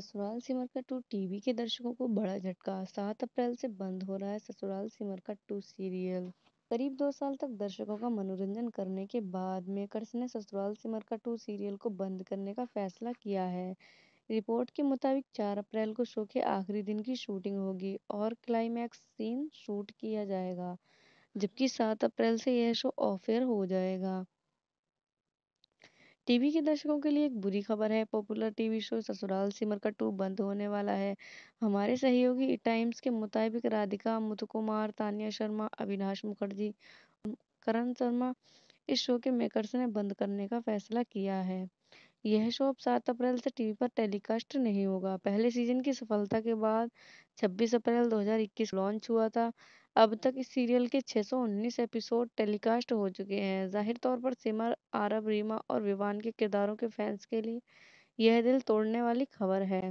ससुराल सिमर का to TV के दर्शकों को बड़ा झटका सात अप्रैल से बंद हो रहा है ससुराल सिमर का टू सीरियल करीब दो साल तक दर्शकों का मनोरंजन करने के बाद मेकर्स ने ससुराल सिमर का टू सीरियल को बंद करने का फैसला किया है रिपोर्ट के मुताबिक चार अप्रैल को शो के आखिरी दिन की शूटिंग होगी और क्लाइमैक्स सीन शूट किया जाएगा जबकि सात अप्रैल से यह शो ऑफ एयर हो जाएगा टीवी के दर्शकों के लिए एक बुरी खबर है पॉपुलर टीवी शो ससुराल सिमर का टू बंद होने वाला है हमारे सहयोगी टाइम्स के मुताबिक राधिका मुथकुमार तानिया शर्मा अविनाश मुखर्जी करण शर्मा इस शो के मेकर्स ने बंद करने का फैसला किया है यह शो अब सात अप्रैल से टीवी पर टेलीकास्ट नहीं होगा पहले सीजन की सफलता के बाद 26 अप्रैल 2021 लॉन्च हुआ था अब तक इस सीरियल के 619 एपिसोड टेलीकास्ट हो चुके हैं जाहिर तौर पर सिमर आरब रीमा और विवान के किरदारों के फैंस के लिए यह दिल तोड़ने वाली खबर है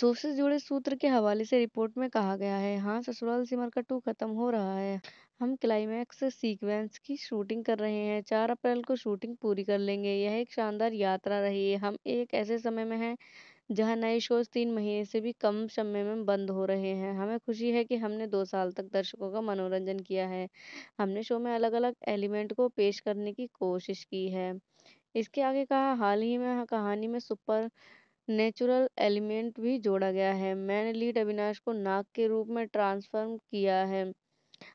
से जुड़े सूत्र के हवाले से रिपोर्ट में कहा गया है हाँ ससुराल सिमर का टू खत्म हो रहा है हम क्लाइमैक्स सीक्वेंस की शूटिंग कर रहे हैं चार अप्रैल को शूटिंग पूरी कर लेंगे यह एक शानदार यात्रा रही है हम एक ऐसे समय में हैं जहां नए शोज़ तीन महीने से भी कम समय में बंद हो रहे हैं हमें खुशी है कि हमने दो साल तक दर्शकों का मनोरंजन किया है हमने शो में अलग अलग एलिमेंट को पेश करने की कोशिश की है इसके आगे कहा हाल ही में हाँ, कहानी में सुपर नेचुरल एलिमेंट भी जोड़ा गया है मैंने लीड अविनाश को नाग के रूप में ट्रांसफॉर्म किया है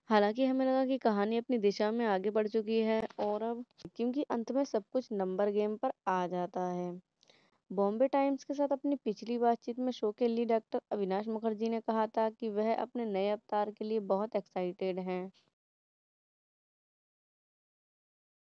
हालांकि हमें लगा कि कहानी अपनी दिशा में आगे बढ़ चुकी है और अब क्योंकि अंत में सब कुछ नंबर गेम पर आ जाता है बॉम्बे टाइम्स के साथ अपनी पिछली बातचीत में शो के लिए डॉक्टर अविनाश मुखर्जी ने कहा था कि वह अपने नए अवतार के लिए बहुत एक्साइटेड हैं